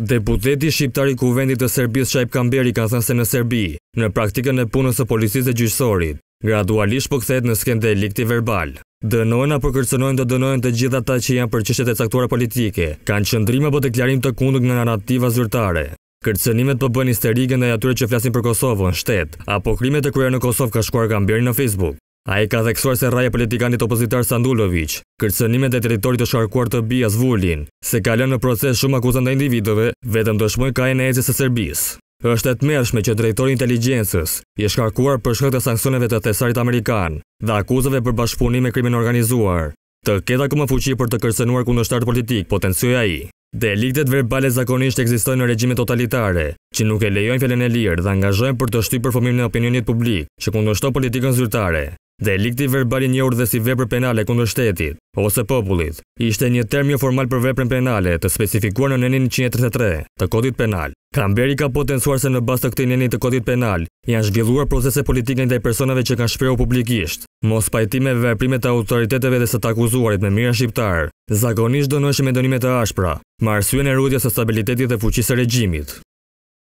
Deputeti shqiptari Kuvendit vendit të Serbis Shaip Kamberi ka thënë se në Serbi, në praktikën e punës e policisë e gjyshësorit, gradualisht përkthet po në skend e likti verbal. Dënojnë apo kërcënojnë të dënojnë të gjitha ta që janë për qështet e caktuara politike, kanë qëndrime për deklarim të kundë në narrativa zyrtare. Kërcënimet për po bën histerike dhe atyre që flasin për Kosovën, shtetë, apo krimet e kërja në Kosovë ka shkuar Kamberi në Facebook. A i ka theksuar se raje politikanit opozitar Sandulovic, kërcënimet e teritorit të sharkuar të bia zvullin, se ka lënë në proces shumë akuzën dhe individove, vetëm dëshmoj ka e në eqës e Serbis. Êshtë e të mershme që drejtori inteligencës i shkarkuar për shkët e sankcioneve të thesarit Amerikan dhe akuzëve për bashkëpunim e krimin organizuar, të keta këmë fuqi për të kërcenuar kundështarë politik, potencioj a i. Deliktet verbale zakonisht eksistojnë në regjime totalitare, që nuk e lejojnë fjellën e lirë dhe angazhojnë për të shty përfumim në opinionit publik që kundështo politikën zyrtare dhe likti verbalin një urdhe si vepër penale kundër shtetit ose popullit, ishte një termjo formal për veprën penale të specifikuar në nënin 133 të kodit penal. Kamberi ka potensuar se në bas të këti nënin të kodit penal, janë zhvilluar procese politike dhe i personave që kanë shpreu publikisht, mos pajtime veprimet të autoriteteve dhe së të akuzuarit me mirën shqiptarë, zagonisht dënojshme dënimet të ashpra, marësue në rrudja së stabilitetit dhe fuqisë regjimit.